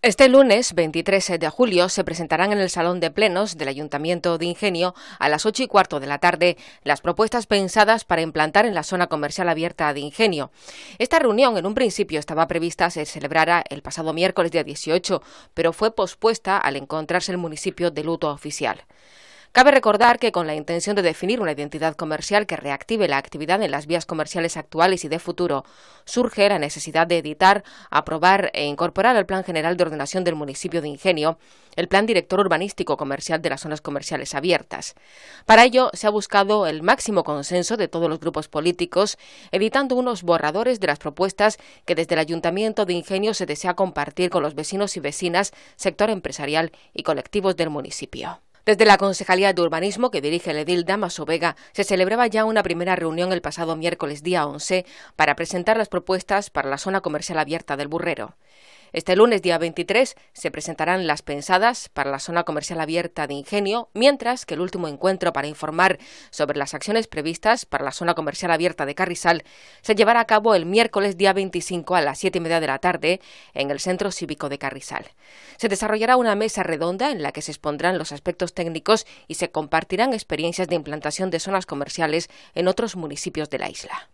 Este lunes 23 de julio se presentarán en el Salón de Plenos del Ayuntamiento de Ingenio a las 8 y cuarto de la tarde las propuestas pensadas para implantar en la zona comercial abierta de Ingenio. Esta reunión en un principio estaba prevista se celebrara el pasado miércoles día 18, pero fue pospuesta al encontrarse el municipio de luto oficial. Cabe recordar que con la intención de definir una identidad comercial que reactive la actividad en las vías comerciales actuales y de futuro, surge la necesidad de editar, aprobar e incorporar al Plan General de Ordenación del Municipio de Ingenio el Plan Director Urbanístico Comercial de las Zonas Comerciales Abiertas. Para ello, se ha buscado el máximo consenso de todos los grupos políticos, editando unos borradores de las propuestas que desde el Ayuntamiento de Ingenio se desea compartir con los vecinos y vecinas, sector empresarial y colectivos del municipio. Desde la Concejalía de Urbanismo, que dirige el edil Damaso Vega, se celebraba ya una primera reunión el pasado miércoles día 11 para presentar las propuestas para la zona comercial abierta del Burrero. Este lunes, día 23, se presentarán las pensadas para la zona comercial abierta de Ingenio, mientras que el último encuentro para informar sobre las acciones previstas para la zona comercial abierta de Carrizal se llevará a cabo el miércoles, día 25, a las 7 y media de la tarde, en el Centro Cívico de Carrizal. Se desarrollará una mesa redonda en la que se expondrán los aspectos técnicos y se compartirán experiencias de implantación de zonas comerciales en otros municipios de la isla.